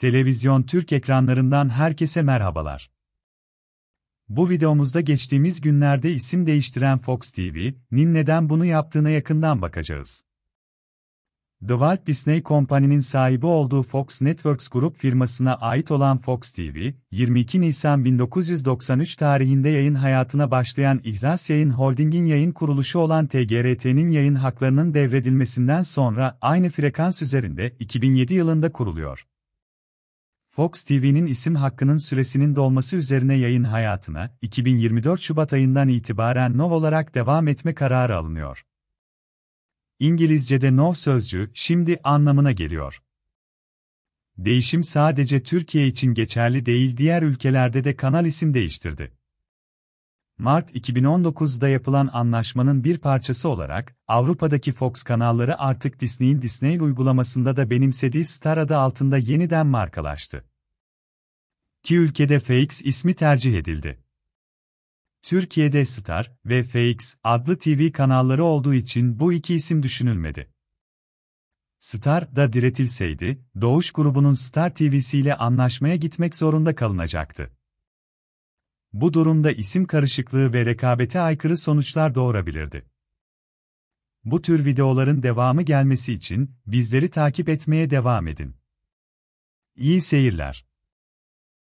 Televizyon Türk ekranlarından herkese merhabalar. Bu videomuzda geçtiğimiz günlerde isim değiştiren Fox TV'nin neden bunu yaptığına yakından bakacağız. The Walt Disney Company'nin sahibi olduğu Fox Networks Group firmasına ait olan Fox TV, 22 Nisan 1993 tarihinde yayın hayatına başlayan İhlas Yayın Holding'in yayın kuruluşu olan TGRT'nin yayın haklarının devredilmesinden sonra aynı frekans üzerinde 2007 yılında kuruluyor. Fox TV'nin isim hakkının süresinin dolması üzerine yayın hayatına 2024 Şubat ayından itibaren NOV olarak devam etme kararı alınıyor. İngilizce'de NOV sözcüğü şimdi anlamına geliyor. Değişim sadece Türkiye için geçerli değil diğer ülkelerde de kanal isim değiştirdi. Mart 2019'da yapılan anlaşmanın bir parçası olarak, Avrupa'daki Fox kanalları artık Disney'in Disney uygulamasında da benimsediği Star adı altında yeniden markalaştı. Ki ülkede FX ismi tercih edildi. Türkiye'de Star ve FX adlı TV kanalları olduğu için bu iki isim düşünülmedi. Star da diretilseydi, Doğuş grubunun Star TV'siyle anlaşmaya gitmek zorunda kalınacaktı. Bu durumda isim karışıklığı ve rekabete aykırı sonuçlar doğurabilirdi. Bu tür videoların devamı gelmesi için bizleri takip etmeye devam edin. İyi seyirler.